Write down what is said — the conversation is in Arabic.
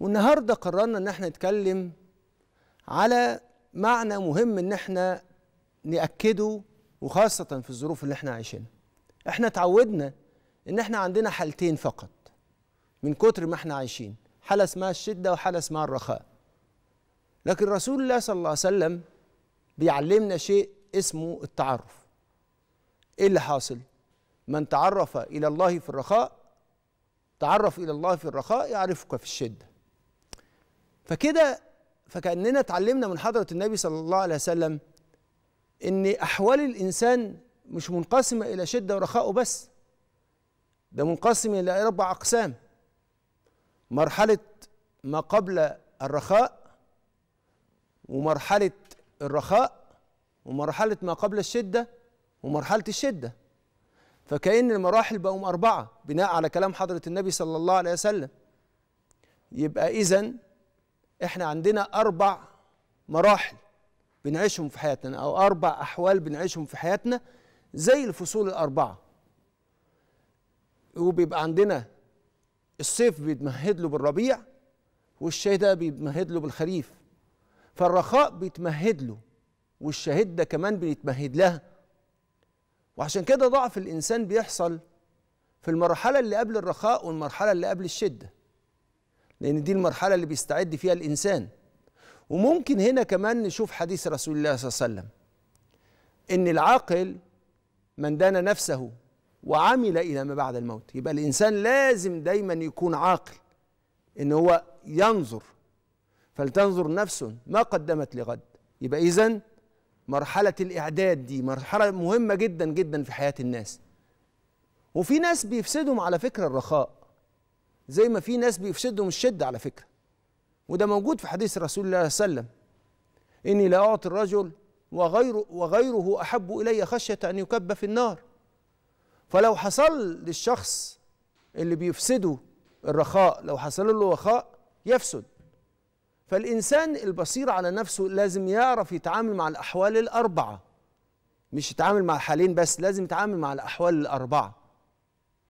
والنهارده قررنا ان احنا نتكلم على معنى مهم ان احنا ناكده وخاصه في الظروف اللي احنا عايشينها احنا اتعودنا ان احنا عندنا حالتين فقط من كتر ما احنا عايشين حاله اسمها الشده وحاله اسمها الرخاء لكن رسول الله صلى الله عليه وسلم بيعلمنا شيء اسمه التعرف ايه اللي حاصل من تعرف الى الله في الرخاء تعرف الى الله في الرخاء يعرفك في الشده فكده فكأننا اتعلمنا من حضرة النبي صلى الله عليه وسلم إن أحوال الإنسان مش منقسمة إلى شدة ورخاء وبس ده منقسم إلى أربع أقسام مرحلة ما قبل الرخاء ومرحلة الرخاء ومرحلة ما قبل الشدة ومرحلة الشدة فكأن المراحل بقوا أربعة بناء على كلام حضرة النبي صلى الله عليه وسلم يبقى إذن احنا عندنا اربع مراحل بنعيشهم في حياتنا او اربع احوال بنعيشهم في حياتنا زي الفصول الاربعه وبيبقى عندنا الصيف بيتمهد له بالربيع والشتاء بيتمهد له بالخريف فالرخاء بيتمهد له والشهده كمان بيتمهد لها وعشان كده ضعف الانسان بيحصل في المرحله اللي قبل الرخاء والمرحله اللي قبل الشده لأن دي المرحلة اللي بيستعد فيها الإنسان وممكن هنا كمان نشوف حديث رسول الله صلى الله عليه وسلم إن العاقل من دان نفسه وعمل إلى ما بعد الموت يبقى الإنسان لازم دايما يكون عاقل إن هو ينظر فلتنظر نفس ما قدمت لغد يبقى إذن مرحلة الإعداد دي مرحلة مهمة جدا جدا في حياة الناس وفي ناس بيفسدهم على فكرة الرخاء زي ما في ناس بيفسدهم الشدة على فكرة وده موجود في حديث رسول الله صلى الله عليه وسلم إني لا أعطي الرجل وغيره, وغيره أحب إلي خشية أن يكب في النار فلو حصل للشخص اللي بيفسده الرخاء لو حصل له وخاء يفسد فالإنسان البصير على نفسه لازم يعرف يتعامل مع الأحوال الأربعة مش يتعامل مع حالين بس لازم يتعامل مع الأحوال الأربعة